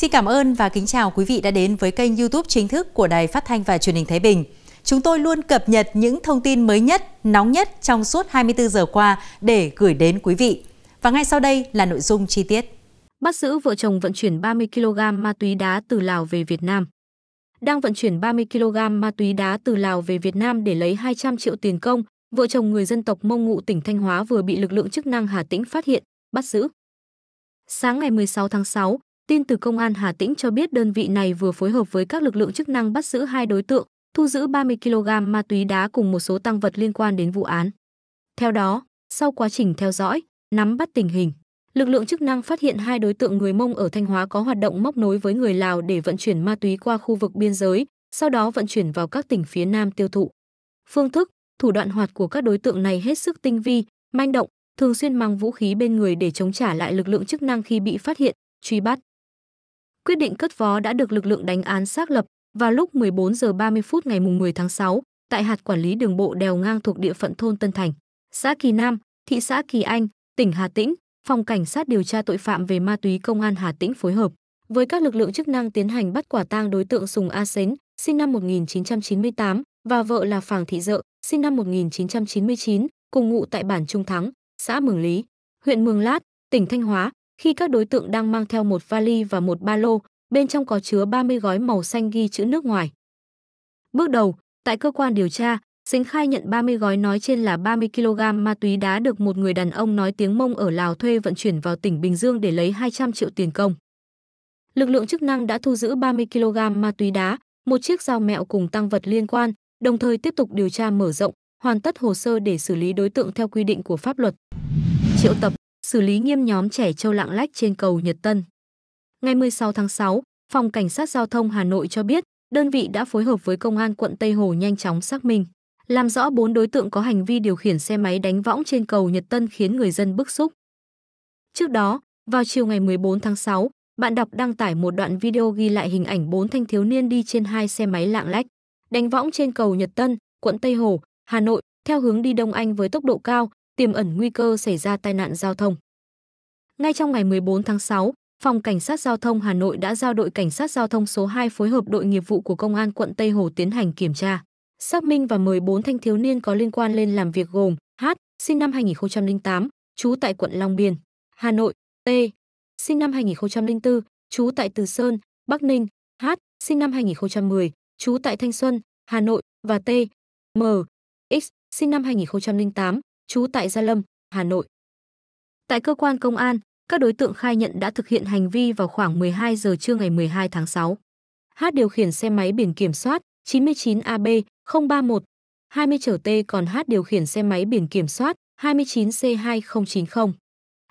Xin cảm ơn và kính chào quý vị đã đến với kênh YouTube chính thức của Đài Phát thanh và Truyền hình Thái Bình. Chúng tôi luôn cập nhật những thông tin mới nhất, nóng nhất trong suốt 24 giờ qua để gửi đến quý vị. Và ngay sau đây là nội dung chi tiết. Bắt giữ vợ chồng vận chuyển 30 kg ma túy đá từ Lào về Việt Nam. Đang vận chuyển 30 kg ma túy đá từ Lào về Việt Nam để lấy 200 triệu tiền công, vợ chồng người dân tộc Mông Ngụ tỉnh Thanh Hóa vừa bị lực lượng chức năng Hà Tĩnh phát hiện, bắt giữ. Sáng ngày 16 tháng 6, Tin từ Công an Hà Tĩnh cho biết đơn vị này vừa phối hợp với các lực lượng chức năng bắt giữ hai đối tượng, thu giữ 30 kg ma túy đá cùng một số tăng vật liên quan đến vụ án. Theo đó, sau quá trình theo dõi, nắm bắt tình hình, lực lượng chức năng phát hiện hai đối tượng người Mông ở Thanh Hóa có hoạt động móc nối với người Lào để vận chuyển ma túy qua khu vực biên giới, sau đó vận chuyển vào các tỉnh phía Nam tiêu thụ. Phương thức, thủ đoạn hoạt của các đối tượng này hết sức tinh vi, manh động, thường xuyên mang vũ khí bên người để chống trả lại lực lượng chức năng khi bị phát hiện, truy bắt. Quyết định cất vó đã được lực lượng đánh án xác lập vào lúc 14 giờ 30 phút ngày 10 tháng 6 tại hạt quản lý đường bộ đèo ngang thuộc địa phận thôn Tân Thành, xã Kỳ Nam, thị xã Kỳ Anh, tỉnh Hà Tĩnh, phòng cảnh sát điều tra tội phạm về ma túy công an Hà Tĩnh phối hợp với các lực lượng chức năng tiến hành bắt quả tang đối tượng Sùng A Sến, sinh năm 1998 và vợ là Phàng Thị Dợ, sinh năm 1999, cùng ngụ tại bản Trung Thắng, xã Mường Lý, huyện Mường Lát, tỉnh Thanh Hóa khi các đối tượng đang mang theo một vali và một ba lô, bên trong có chứa 30 gói màu xanh ghi chữ nước ngoài. Bước đầu, tại cơ quan điều tra, Sính khai nhận 30 gói nói trên là 30 kg ma túy đá được một người đàn ông nói tiếng Mông ở Lào thuê vận chuyển vào tỉnh Bình Dương để lấy 200 triệu tiền công. Lực lượng chức năng đã thu giữ 30 kg ma túy đá, một chiếc dao mẹo cùng tăng vật liên quan, đồng thời tiếp tục điều tra mở rộng, hoàn tất hồ sơ để xử lý đối tượng theo quy định của pháp luật. Triệu tập xử lý nghiêm nhóm trẻ châu lạng lách trên cầu Nhật Tân. Ngày 16 tháng 6, Phòng Cảnh sát Giao thông Hà Nội cho biết, đơn vị đã phối hợp với Công an quận Tây Hồ nhanh chóng xác minh, làm rõ 4 đối tượng có hành vi điều khiển xe máy đánh võng trên cầu Nhật Tân khiến người dân bức xúc. Trước đó, vào chiều ngày 14 tháng 6, bạn đọc đăng tải một đoạn video ghi lại hình ảnh 4 thanh thiếu niên đi trên hai xe máy lạng lách, đánh võng trên cầu Nhật Tân, quận Tây Hồ, Hà Nội, theo hướng đi Đông Anh với tốc độ cao, tiềm ẩn nguy cơ xảy ra tai nạn giao thông. Ngay trong ngày 14 tháng 6, Phòng Cảnh sát Giao thông Hà Nội đã giao đội Cảnh sát Giao thông số 2 phối hợp đội nghiệp vụ của Công an quận Tây Hồ tiến hành kiểm tra, xác minh và mời 4 thanh thiếu niên có liên quan lên làm việc gồm H, sinh năm 2008, trú tại quận Long Biên, Hà Nội, T, sinh năm 2004, trú tại Từ Sơn, Bắc Ninh, H, sinh năm 2010, trú tại Thanh Xuân, Hà Nội và T, M, X, sinh năm 2008, trú tại Gia Lâm, Hà Nội. Tại cơ quan công an, các đối tượng khai nhận đã thực hiện hành vi vào khoảng 12 giờ trưa ngày 12 tháng 6. hát điều khiển xe máy biển kiểm soát 99AB 031 20 chở T còn hát điều khiển xe máy biển kiểm soát 29C2090.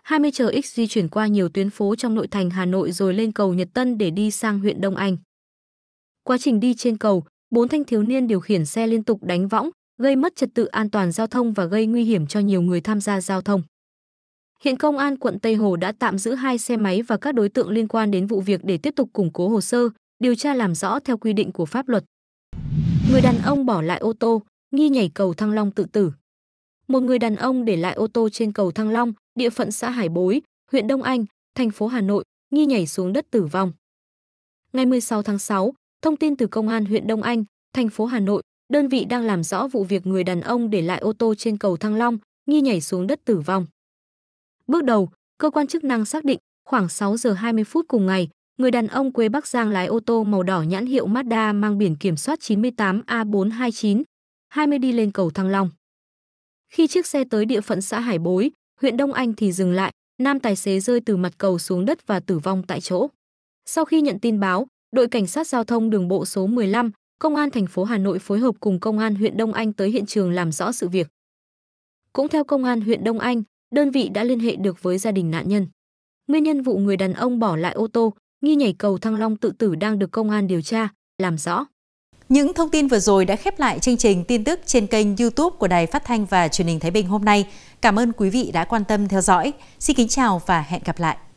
20 chở X di chuyển qua nhiều tuyến phố trong nội thành Hà Nội rồi lên cầu Nhật Tân để đi sang huyện Đông Anh. Quá trình đi trên cầu, bốn thanh thiếu niên điều khiển xe liên tục đánh võng, gây mất trật tự an toàn giao thông và gây nguy hiểm cho nhiều người tham gia giao thông. Hiện Công an quận Tây Hồ đã tạm giữ hai xe máy và các đối tượng liên quan đến vụ việc để tiếp tục củng cố hồ sơ, điều tra làm rõ theo quy định của pháp luật. Người đàn ông bỏ lại ô tô, nghi nhảy cầu Thăng Long tự tử. Một người đàn ông để lại ô tô trên cầu Thăng Long, địa phận xã Hải Bối, huyện Đông Anh, thành phố Hà Nội, nghi nhảy xuống đất tử vong. Ngày 16 tháng 6, thông tin từ Công an huyện Đông Anh, thành phố Hà Nội Đơn vị đang làm rõ vụ việc người đàn ông để lại ô tô trên cầu Thăng Long, nghi nhảy xuống đất tử vong. Bước đầu, cơ quan chức năng xác định khoảng 6 giờ 20 phút cùng ngày, người đàn ông quê Bắc Giang lái ô tô màu đỏ nhãn hiệu Mazda mang biển kiểm soát 98A429, 20 đi lên cầu Thăng Long. Khi chiếc xe tới địa phận xã Hải Bối, huyện Đông Anh thì dừng lại, nam tài xế rơi từ mặt cầu xuống đất và tử vong tại chỗ. Sau khi nhận tin báo, đội cảnh sát giao thông đường bộ số 15, Công an thành phố Hà Nội phối hợp cùng Công an huyện Đông Anh tới hiện trường làm rõ sự việc. Cũng theo Công an huyện Đông Anh, đơn vị đã liên hệ được với gia đình nạn nhân. Nguyên nhân vụ người đàn ông bỏ lại ô tô, nghi nhảy cầu Thăng Long tự tử đang được công an điều tra, làm rõ. Những thông tin vừa rồi đã khép lại chương trình tin tức trên kênh YouTube của Đài Phát thanh và Truyền hình Thái Bình hôm nay. Cảm ơn quý vị đã quan tâm theo dõi. Xin kính chào và hẹn gặp lại.